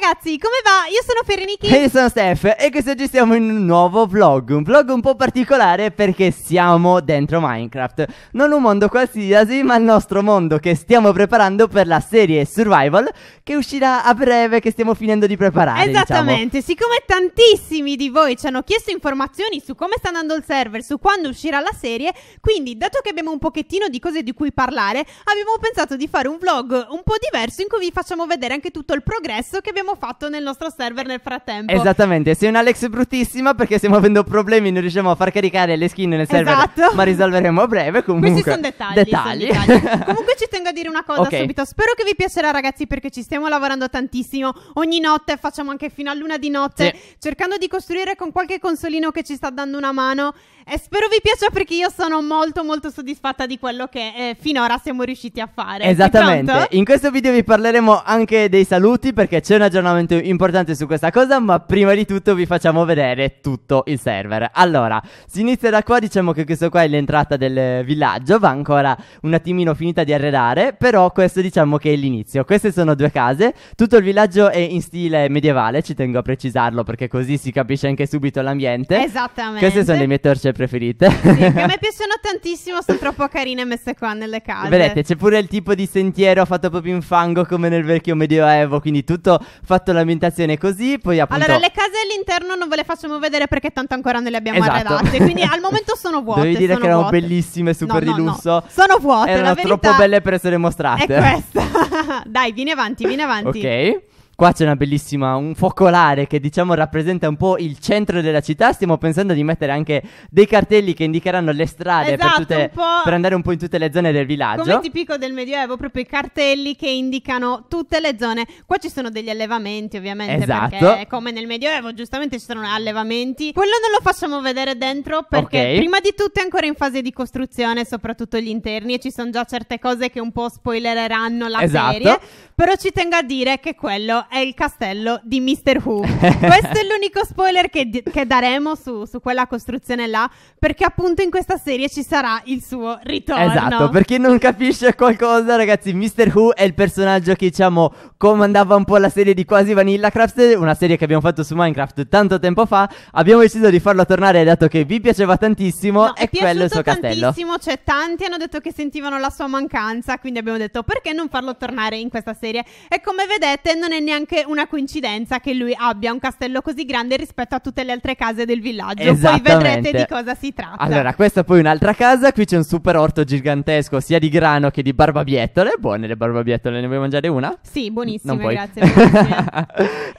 ragazzi, come va? Io sono Ferrinichi E io sono Steph e questo oggi siamo in un nuovo vlog Un vlog un po' particolare perché siamo dentro Minecraft Non un mondo qualsiasi ma il nostro mondo che stiamo preparando per la serie Survival Che uscirà a breve che stiamo finendo di preparare diciamo. Esattamente, diciamo. siccome tantissimi di voi ci hanno chiesto informazioni su come sta andando il server Su quando uscirà la serie Quindi dato che abbiamo un pochettino di cose di cui parlare Abbiamo pensato di fare un vlog un po' diverso in cui vi facciamo vedere anche tutto il progresso che abbiamo abbiamo fatto nel nostro server nel frattempo. Esattamente, sei un Alex bruttissima perché stiamo avendo problemi, non riusciamo a far caricare le skin nel server, esatto. ma risolveremo a breve comunque. Questi sono dettagli. dettagli. Son dettagli. comunque ci tengo a dire una cosa okay. subito, spero che vi piacerà ragazzi perché ci stiamo lavorando tantissimo, ogni notte facciamo anche fino a luna di notte, sì. cercando di costruire con qualche consolino che ci sta dando una mano e spero vi piaccia perché io sono molto molto soddisfatta di quello che eh, finora siamo riusciti a fare. Esattamente, in questo video vi parleremo anche dei saluti perché c'è una aggiornamento importante su questa cosa, ma prima di tutto vi facciamo vedere tutto il server. Allora, si inizia da qua, diciamo che questo qua è l'entrata del villaggio, va ancora un attimino finita di arredare, però questo diciamo che è l'inizio. Queste sono due case, tutto il villaggio è in stile medievale, ci tengo a precisarlo perché così si capisce anche subito l'ambiente. Esattamente. Queste sono le mie torce preferite. Sì, a me piacciono tantissimo, sono troppo carine messe qua nelle case. Vedete, c'è pure il tipo di sentiero fatto proprio in fango come nel vecchio medioevo, quindi tutto fatto l'ambientazione così, poi appunto... Allora, le case all'interno non ve le facciamo vedere perché tanto ancora non le abbiamo esatto. arredate, quindi al momento sono vuote. Devi dire che erano vuote. bellissime, super no, di lusso. No, Sono vuote, erano troppo belle per essere mostrate. È questa. Dai, vieni avanti, vieni avanti. Ok. Qua c'è una bellissima, un focolare che diciamo rappresenta un po' il centro della città. Stiamo pensando di mettere anche dei cartelli che indicheranno le strade esatto, per, tutte, per, andare un po' in tutte le zone del villaggio. Come tipico del Medioevo, proprio i cartelli che indicano tutte le zone. Qua ci sono degli allevamenti, ovviamente. Esatto. Perché eh, come nel Medioevo, giustamente ci sono allevamenti. Quello non lo facciamo vedere dentro perché okay. prima di tutto è ancora in fase di costruzione, soprattutto gli interni, e ci sono già certe cose che un po' spoilereranno la esatto. serie. Però ci tengo a dire che quello è il castello di Mr. Who. Questo è l'unico spoiler che, di- che daremo su, su, quella costruzione là, perché appunto in questa serie ci sarà il suo ritorno. Esatto, per chi non capisce qualcosa, ragazzi, Mr. Who è il personaggio che diciamo comandava un po' la serie di quasi Vanilla Craft, una serie che abbiamo fatto su Minecraft tanto tempo fa. Abbiamo deciso di farlo tornare dato che vi piaceva tantissimo no, e quello il suo castello. tantissimo, cioè tanti hanno detto che sentivano la sua mancanza, quindi abbiamo detto perché non farlo tornare in questa serie. E come vedete non è neanche neanche una coincidenza che lui abbia un castello così grande rispetto a tutte le altre case del villaggio. Poi vedrete di cosa si tratta. Allora, questa è poi un'altra casa. Qui c'è un super orto gigantesco sia di grano che di barbabietole. Buone le barbabietole, ne vuoi mangiare una? Sì, buonissime, grazie. buonissime.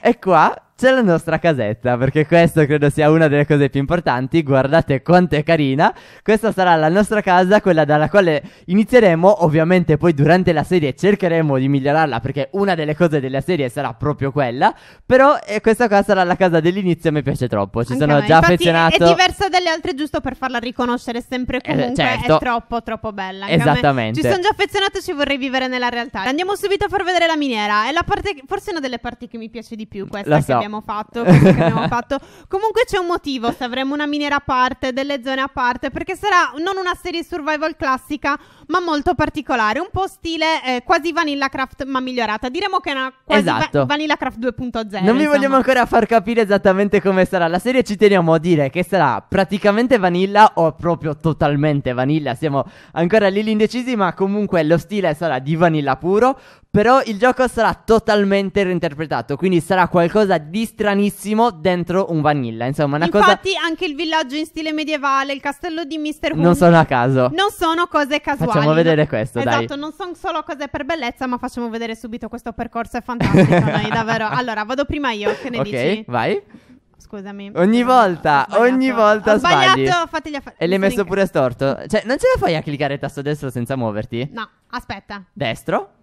e qua c'è la nostra casetta, perché questo credo sia una delle cose più importanti. Guardate quanto è carina. Questa sarà la nostra casa, quella dalla quale inizieremo. Ovviamente poi durante la serie cercheremo di migliorarla, perché una delle cose della serie sarà proprio quella. Però eh, questa qua sarà la casa dell'inizio, mi piace troppo. Ci Anche sono me. già Infatti affezionato. È diversa dalle altre, giusto per farla riconoscere sempre eh, comunque. Eh, certo. È troppo, troppo bella. Anche Esattamente. Ci sono già affezionato e ci vorrei vivere nella realtà. Andiamo subito a far vedere la miniera. È la parte, forse una delle parti che mi piace di più questa Lo so avremmo fatto, fatto. Comunque c'è un motivo se avremo una miniera a parte, delle zone a parte, perché sarà non una serie survival classica, ma molto particolare, un po' stile eh, quasi Vanilla Craft ma migliorata. Diremo che è una quasi esatto. va- Vanilla Craft 2.0. Non insomma. vi vogliamo ancora far capire esattamente come sarà la serie, ci teniamo a dire che sarà praticamente Vanilla o proprio totalmente Vanilla. Siamo ancora lì indecisi, ma comunque lo stile sarà di Vanilla puro però il gioco sarà totalmente reinterpretato, quindi sarà qualcosa di stranissimo dentro un vanilla. Insomma, una Infatti, cosa. Infatti, anche il villaggio in stile medievale, il castello di Mr. Who. Non sono a caso. Non sono cose casuali. Facciamo vedere questo, esatto, dai. Esatto, non sono solo cose per bellezza, ma facciamo vedere subito questo percorso. È fantastico, noi, davvero. Allora, vado prima io, che ne okay, dici? Ok, vai scusami. Ogni volta, ogni volta ho sbagli. sbagliato, fategli affari. E l'hai messo pure storto. Cioè, non ce la fai a cliccare il tasto destro senza muoverti? No, aspetta. Destro?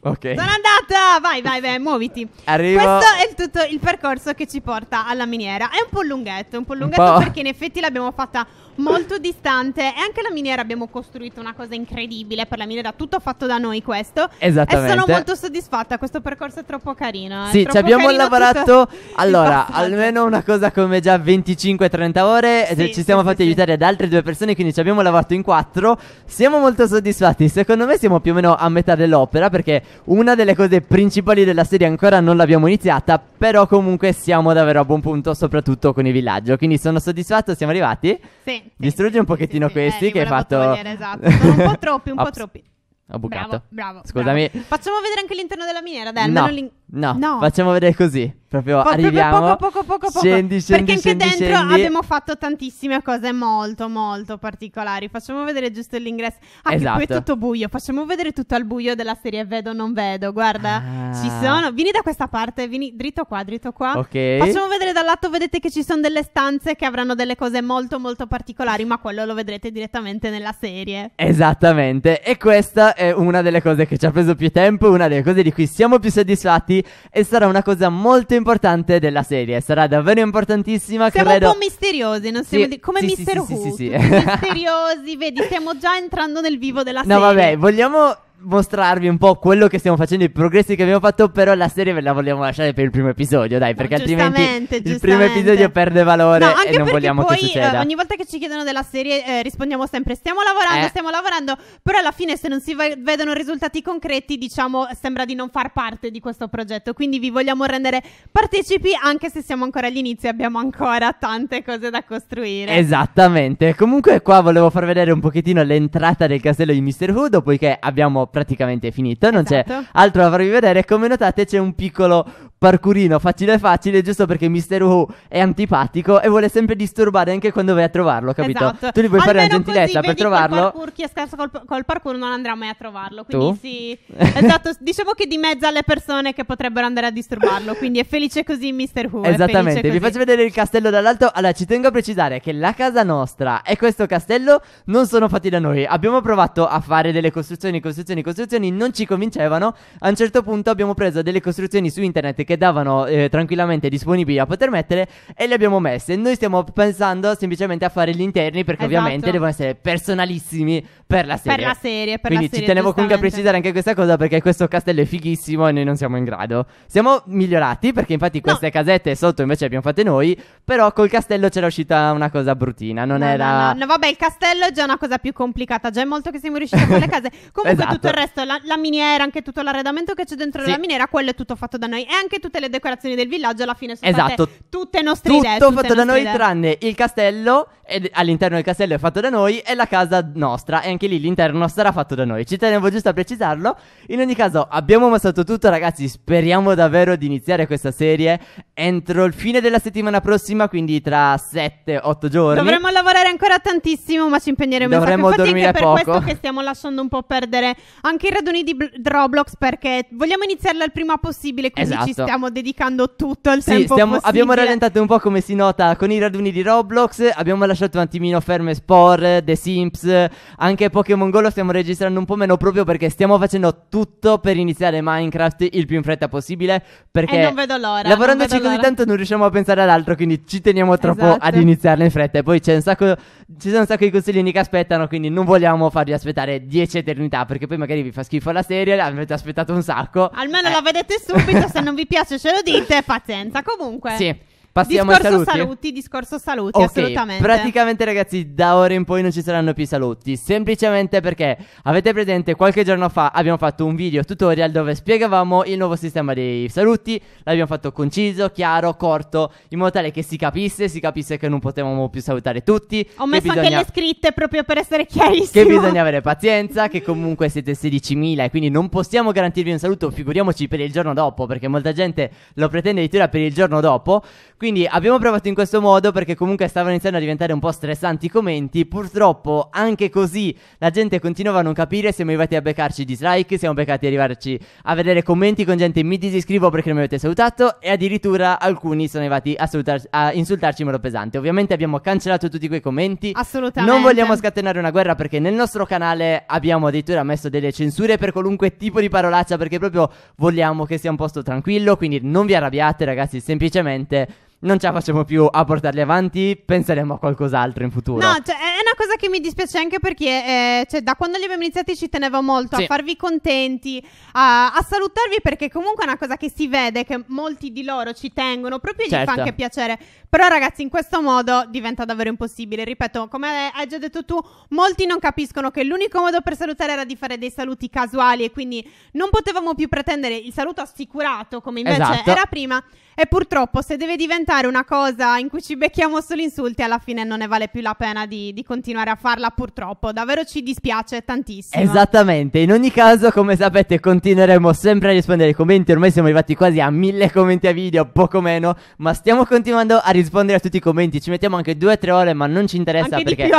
Ok. Sono andata! Vai, vai, vai, muoviti. Arrivo. Questo è tutto il percorso che ci porta alla miniera. È un po' lunghetto, un po' lunghetto un po'. perché in effetti l'abbiamo fatta molto distante. E anche la miniera abbiamo costruito una cosa incredibile per la miniera, tutto fatto da noi questo. Esattamente. E sono molto soddisfatta, questo percorso è troppo carino. Eh. sì, troppo ci abbiamo lavorato, allora, almeno una cosa come già 25-30 ore, eh, sì, ci siamo sì, fatti sì, aiutare da altre due persone, quindi ci abbiamo lavorato in quattro. Siamo molto soddisfatti, secondo me siamo più o meno a metà dell'opera perché una delle cose principali della serie ancora non l'abbiamo iniziata, però comunque siamo davvero a buon punto, soprattutto con il villaggio. Quindi sono soddisfatto, siamo arrivati? Sì. Distruggi un pochettino questi eh, che hai fatto... Togliere, esatto. un po' troppi, un po' troppi. Ho bucato. Bravo, bravo. Scusami. Bravo. Facciamo vedere anche l'interno della miniera, dai. No. Almeno l'in... No, No. facciamo vedere così. Proprio Po- proprio arriviamo. poco, poco, poco, poco. Scendi, scendi, Perché anche scendi, dentro scendi. abbiamo fatto tantissime cose molto, molto particolari. Facciamo vedere giusto l'ingresso. Ah, che poi è esatto. tutto buio. Facciamo vedere tutto al buio della serie Vedo non vedo. Guarda, Ah. ci sono. Vieni da questa parte, vieni dritto qua, dritto qua. Ok. Facciamo vedere dal lato, vedete che ci sono delle stanze che avranno delle cose molto, molto particolari, ma quello lo vedrete direttamente nella serie. Esattamente, e questa è una delle cose che ci ha preso più tempo, una delle cose di cui siamo più soddisfatti tutti e sarà una cosa molto importante della serie. Sarà davvero importantissima. Siamo credo... un po' misteriosi, non siamo sì, di... come sì, Mister sì, Who, sì, sì, sì. misteriosi, vedi, stiamo già entrando nel vivo della no, serie. No, vabbè, vogliamo mostrarvi un po' quello che stiamo facendo, i progressi che abbiamo fatto, però la serie ve la vogliamo lasciare per il primo episodio, dai, perché altrimenti giustamente. il primo episodio perde valore no, e non vogliamo poi, che succeda. Eh, ogni volta che ci chiedono della serie eh, rispondiamo sempre stiamo lavorando, eh. stiamo lavorando, però alla fine se non si v- vedono risultati concreti, diciamo, sembra di non far parte di questo progetto, quindi vi vogliamo rendere partecipi anche se siamo ancora all'inizio e abbiamo ancora tante cose da costruire. Esattamente. Comunque qua volevo far vedere un pochettino l'entrata del castello di Mr. Who, poiché abbiamo abbiamo praticamente finito. Non esatto. c'è altro da farvi vedere. Come notate, c'è un piccolo parkourino facile facile, giusto perché Mister Who è antipatico e vuole sempre disturbare anche quando vai a trovarlo, capito? Esatto. Tu gli puoi Almeno fare una gentilezza così, per trovarlo. Parkour, chi è scarso col, col, parkour non andrà mai a trovarlo. Quindi tu? sì. esatto, diciamo che di mezzo alle persone che potrebbero andare a disturbarlo. Quindi è felice così Mister Who. Esattamente, vi faccio vedere il castello dall'alto. Allora, ci tengo a precisare che la casa nostra e questo castello non sono fatti da noi. Abbiamo provato a fare delle costruzioni, costruzioni costruzioni, costruzioni non ci convincevano. A un certo punto abbiamo preso delle costruzioni su internet che davano eh, tranquillamente disponibili a poter mettere e le abbiamo messe. Noi stiamo pensando semplicemente a fare gli interni perché esatto. ovviamente devono essere personalissimi per la serie. Per la serie, per Quindi la serie. ci tenevo comunque a precisare anche questa cosa perché questo castello è fighissimo e noi non siamo in grado. Siamo migliorati perché infatti queste no. casette sotto invece le abbiamo fatte noi, però col castello c'era uscita una cosa bruttina, non no, era... No, no, no, vabbè, il castello è già una cosa più complicata, già è molto che siamo riusciti a fare le case. Comunque esatto. tutto tutto il esatto. resto, la, la, miniera, anche tutto l'arredamento che c'è dentro sì. la miniera, quello è tutto fatto da noi. E anche tutte le decorazioni del villaggio alla fine sono esatto. tutte nostre tutto idee. Tutto fatto da noi, idee. tranne il castello ed all'interno del castello è fatto da noi e la casa nostra e anche lì l'interno sarà fatto da noi. Ci tenevo giusto a precisarlo. In ogni caso abbiamo massato tutto ragazzi, speriamo davvero di iniziare questa serie entro il fine della settimana prossima, quindi tra 7-8 giorni. Dovremmo lavorare ancora tantissimo, ma ci impegneremo Dovremmo in sacco. Dovremmo dormire poco. per questo che stiamo lasciando un po' perdere anche i raduni di bl- Roblox perché vogliamo iniziarla il prima possibile, quindi esatto. ci stiamo dedicando tutto il sì, tempo stiamo, abbiamo rallentato un po' come si nota con i raduni di Roblox, abbiamo lasciato un attimino Ferme, Spore, The Sims, anche Pokémon Go lo stiamo registrando un po' meno proprio perché stiamo facendo tutto per iniziare Minecraft il più in fretta possibile perché e non vedo l'ora. Lavorandoci così l'ora. tanto non riusciamo a pensare ad altro, quindi ci teniamo troppo esatto. ad iniziarla in fretta e poi c'è un sacco ci sono un sacco di consigliini che aspettano, quindi non vogliamo farvi aspettare 10 eternità perché poi magari vi fa schifo la serie, l'avete aspettato un sacco. Almeno eh. la vedete subito, se non vi piace ce lo dite, pazienza comunque. Sì. Passiamo discorso ai saluti. saluti discorso saluti, okay, assolutamente. Praticamente, ragazzi, da ora in poi non ci saranno più saluti. Semplicemente perché avete presente qualche giorno fa abbiamo fatto un video tutorial dove spiegavamo il nuovo sistema dei saluti. L'abbiamo fatto conciso, chiaro, corto, in modo tale che si capisse, si capisse che non potevamo più salutare tutti. Ho messo bisogna... anche le scritte proprio per essere chiarissimo. Che bisogna avere pazienza, che comunque siete 16.000 e quindi non possiamo garantirvi un saluto, figuriamoci per il giorno dopo, perché molta gente lo pretende addirittura per il giorno dopo. Quindi quindi abbiamo provato in questo modo perché comunque stavano iniziando a diventare un po' stressanti i commenti. Purtroppo anche così la gente continuava a non capire. Siamo arrivati a beccarci dislike, siamo beccati a arrivarci a vedere commenti con gente mi disiscrivo perché non mi avete salutato e addirittura alcuni sono arrivati a, salutar- a insultarci in modo pesante. Ovviamente abbiamo cancellato tutti quei commenti. Assolutamente. Non vogliamo scatenare una guerra perché nel nostro canale abbiamo addirittura messo delle censure per qualunque tipo di parolaccia perché proprio vogliamo che sia un posto tranquillo. Quindi non vi arrabbiate ragazzi, semplicemente non ce la facciamo più a portarli avanti, penseremo a qualcos'altro in futuro. No, cioè, è una cosa che mi dispiace anche perché eh, cioè, da quando li abbiamo iniziati ci tenevo molto sì. a farvi contenti, a, a, salutarvi perché comunque è una cosa che si vede che molti di loro ci tengono, proprio certo. gli fa certo. anche piacere. Però ragazzi, in questo modo diventa davvero impossibile. Ripeto, come hai già detto tu, molti non capiscono che l'unico modo per salutare era di fare dei saluti casuali e quindi non potevamo più pretendere il saluto assicurato come invece esatto. era prima e purtroppo se deve diventare diventare una cosa in cui ci becchiamo solo insulti, alla fine non ne vale più la pena di, di continuare a farla, purtroppo. Davvero ci dispiace tantissimo. Esattamente. In ogni caso, come sapete, continueremo sempre a rispondere ai commenti. Ormai siamo arrivati quasi a mille commenti a video, poco meno. Ma stiamo continuando a rispondere a tutti i commenti. Ci mettiamo anche due o tre ore, ma non ci interessa anche perché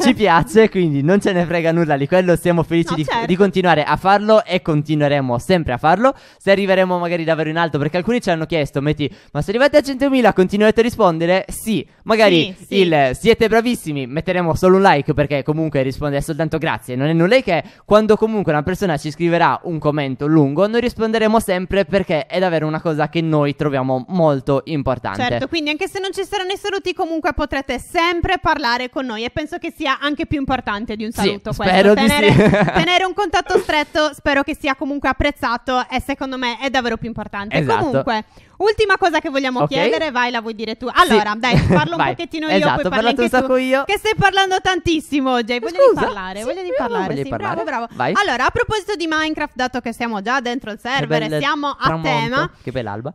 ci piace. Quindi non ce ne frega nulla di quello. Siamo felici no, di, certo. di continuare a farlo e continueremo sempre a farlo. Se arriveremo magari davvero in alto, perché alcuni ci hanno chiesto, metti, ma se arrivate a 100.000 seguirà, continuerete a rispondere? Sì. Magari sì, sì. il siete bravissimi, metteremo solo un like perché comunque rispondere soltanto grazie. Non è nulla che quando comunque una persona ci scriverà un commento lungo, noi risponderemo sempre perché è davvero una cosa che noi troviamo molto importante. Certo, quindi anche se non ci saranno i saluti comunque potrete sempre parlare con noi e penso che sia anche più importante di un saluto sì, questo. Spero tenere, sì. tenere un contatto stretto, spero che sia comunque apprezzato e secondo me è davvero più importante. Esatto. Comunque, ultima cosa che vogliamo okay. chiedere, va vai, la vuoi dire tu. Allora, sì. dai, parlo un pochettino io, esatto, poi parlo anche un sacco tu, io. Che stai parlando tantissimo oggi. Voglio Scusa? di parlare, sì, voglio di parlare. Voglio sì, parlare. Bravo, bravo. Vai. Allora, a proposito di Minecraft, dato che siamo già dentro il server, siamo a tema. Che bell'alba.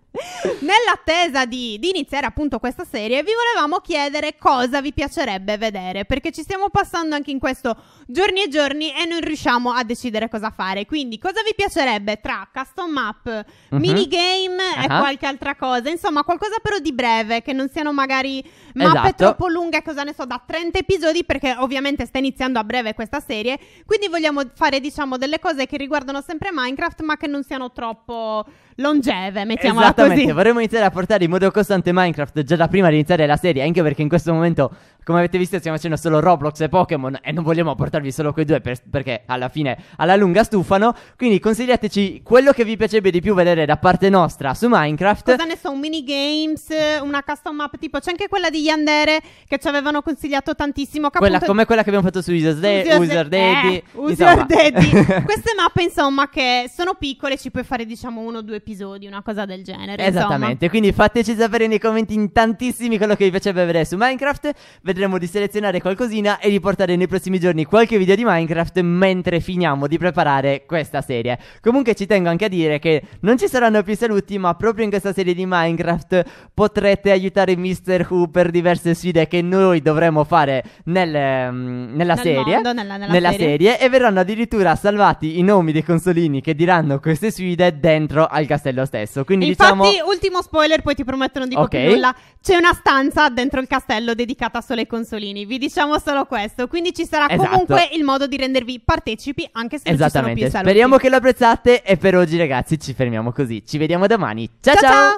Nell'attesa di, di, iniziare appunto questa serie, vi volevamo chiedere cosa vi piacerebbe vedere, perché ci stiamo passando anche in questo giorni e giorni e non riusciamo a decidere cosa fare. Quindi, cosa vi piacerebbe tra custom map, uh-huh. minigame uh-huh. e qualche altra cosa? Insomma, qualcosa però di breve, che non siano magari Esatto. Mappa troppo lunghe, cosa ne so, da 30 episodi perché ovviamente sta iniziando a breve questa serie, quindi vogliamo fare diciamo delle cose che riguardano sempre Minecraft ma che non siano troppo longeve, mettiamola Esattamente. così. vorremmo iniziare a portare in modo costante Minecraft già da prima di iniziare la serie, anche perché in questo momento, come avete visto, stiamo facendo solo Roblox e Pokémon e non vogliamo portarvi solo quei due per- perché alla fine alla lunga stufano, quindi consigliateci quello che vi piacerebbe di più vedere da parte nostra su Minecraft. Cosa ne so, un minigames, una custom map tipo, c'è anche quella di Yandere che ci avevano consigliato tantissimo. Che quella, appunto... Come quella che abbiamo fatto su User, de- user, user eh, Daddy. Eh, user Daddy. Queste mappe, insomma, che sono piccole, ci puoi fare, diciamo, uno o due episodi, una cosa del genere. Esattamente. Insomma. Quindi fateci sapere nei commenti in tantissimi quello che vi piacerebbe vedere su Minecraft. Vedremo di selezionare qualcosina e di portare nei prossimi giorni qualche video di Minecraft mentre finiamo di preparare questa serie. Comunque ci tengo anche a dire che non ci saranno più saluti, ma proprio in questa serie di Minecraft potrete aiutare Mr. Hooper per diverse sfide che noi dovremo fare nel, mm, nella, Nel serie, mondo, nella- nella serie. serie, E verranno addirittura salvati i nomi dei consolini che diranno queste sfide dentro al castello stesso. Quindi diciamo. Infatti, ultimo spoiler, poi ti prometto non dico Ok. più nulla. C'è una stanza dentro il castello dedicata solo ai consolini. Vi diciamo solo questo. Quindi ci sarà Esatto. comunque il modo di rendervi partecipi anche se non ci sono più Esattamente. saluti. Speriamo che lo apprezzate. E per oggi, ragazzi, ci fermiamo così. Ci vediamo domani. ciao! ciao. ciao.